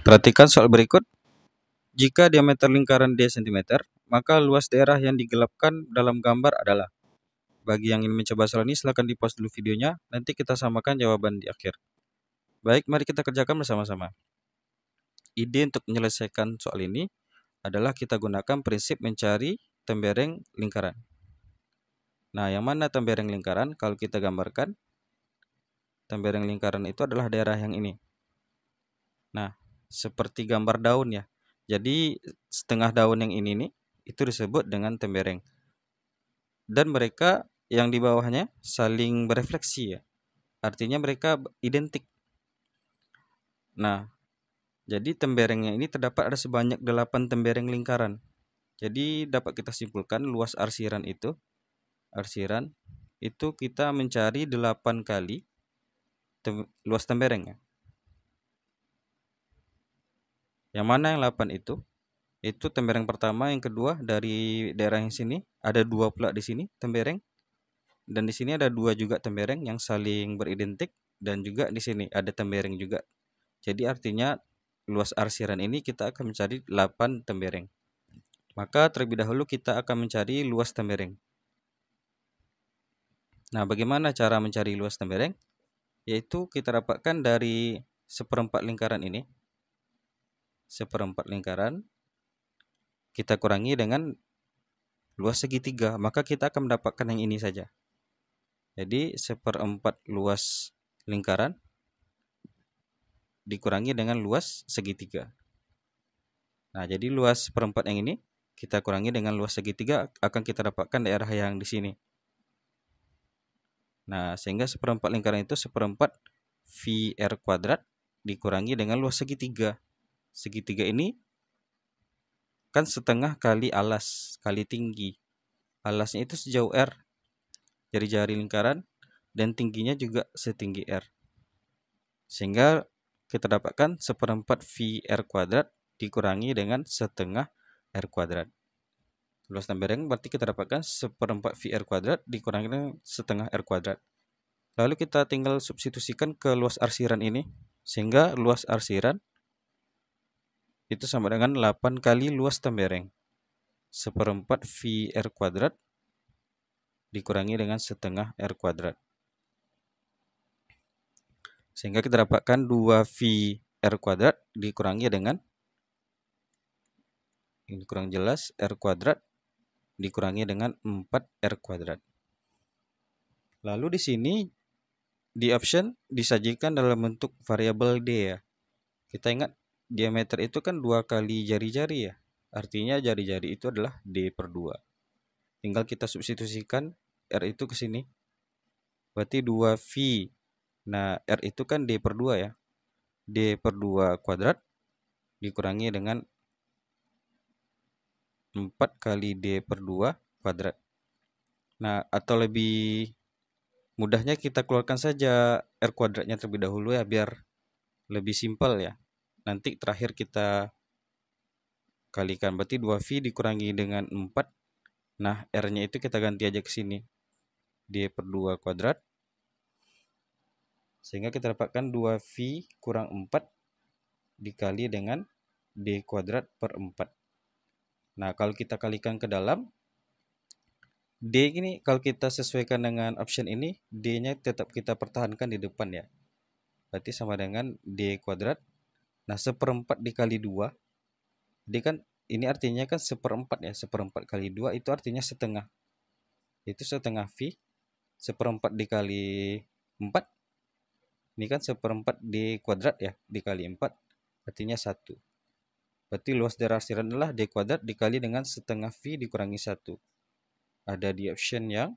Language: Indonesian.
Perhatikan soal berikut. Jika diameter lingkaran D cm, maka luas daerah yang digelapkan dalam gambar adalah. Bagi yang ingin mencoba soal ini, silahkan di-pause dulu videonya, nanti kita samakan jawaban di akhir. Baik, mari kita kerjakan bersama-sama. Ide untuk menyelesaikan soal ini adalah kita gunakan prinsip mencari tembereng lingkaran. Nah, yang mana tembereng lingkaran? Kalau kita gambarkan, tembereng lingkaran itu adalah daerah yang ini. Nah, seperti gambar daun ya. Jadi setengah daun yang ini nih itu disebut dengan tembereng. Dan mereka yang di bawahnya saling berefleksi ya. Artinya mereka identik. Nah, jadi temberengnya ini terdapat ada sebanyak 8 tembereng lingkaran. Jadi dapat kita simpulkan luas arsiran itu arsiran itu kita mencari 8 kali tem luas tembereng ya. Yang mana yang 8 itu? Itu tembereng pertama, yang kedua dari daerah yang sini ada dua pula di sini tembereng dan di sini ada dua juga tembereng yang saling beridentik dan juga di sini ada tembereng juga. Jadi artinya luas arsiran ini kita akan mencari 8 tembereng. Maka terlebih dahulu kita akan mencari luas tembereng. Nah, bagaimana cara mencari luas tembereng? Yaitu kita dapatkan dari seperempat lingkaran ini seperempat lingkaran kita kurangi dengan luas segitiga maka kita akan mendapatkan yang ini saja jadi seperempat luas lingkaran dikurangi dengan luas segitiga nah jadi luas seperempat yang ini kita kurangi dengan luas segitiga akan kita dapatkan daerah yang di sini nah sehingga seperempat lingkaran itu seperempat VR kuadrat dikurangi dengan luas segitiga segitiga ini kan setengah kali alas kali tinggi. Alasnya itu sejauh R dari jari lingkaran dan tingginya juga setinggi R. Sehingga kita dapatkan seperempat VR kuadrat dikurangi dengan setengah R kuadrat. Luas tambah ring berarti kita dapatkan seperempat VR kuadrat dikurangi dengan setengah R kuadrat. Lalu kita tinggal substitusikan ke luas arsiran ini sehingga luas arsiran itu sama dengan 8 kali luas tembereng. Seperempat VR kuadrat dikurangi dengan setengah R kuadrat. Sehingga kita dapatkan 2VR kuadrat dikurangi dengan ini kurang jelas R kuadrat dikurangi dengan 4R kuadrat. Lalu di sini di option disajikan dalam bentuk variabel D ya. Kita ingat diameter itu kan dua kali jari-jari ya artinya jari-jari itu adalah D per 2 tinggal kita substitusikan R itu ke sini berarti 2V nah R itu kan D per 2 ya D per 2 kuadrat dikurangi dengan 4 kali D per 2 kuadrat nah atau lebih mudahnya kita keluarkan saja R kuadratnya terlebih dahulu ya biar lebih simpel ya nanti terakhir kita kalikan berarti 2V dikurangi dengan 4 nah R-nya itu kita ganti aja ke sini D per 2 kuadrat sehingga kita dapatkan 2V kurang 4 dikali dengan D kuadrat per 4 nah kalau kita kalikan ke dalam D ini kalau kita sesuaikan dengan option ini D nya tetap kita pertahankan di depan ya berarti sama dengan D kuadrat Nah, seperempat dikali dua, jadi kan ini artinya kan seperempat ya, seperempat kali dua itu artinya setengah. Itu setengah V, seperempat dikali empat, ini kan seperempat di kuadrat ya, dikali empat, artinya satu. Berarti luas daerah siran adalah D kuadrat dikali dengan setengah V dikurangi satu. Ada di option yang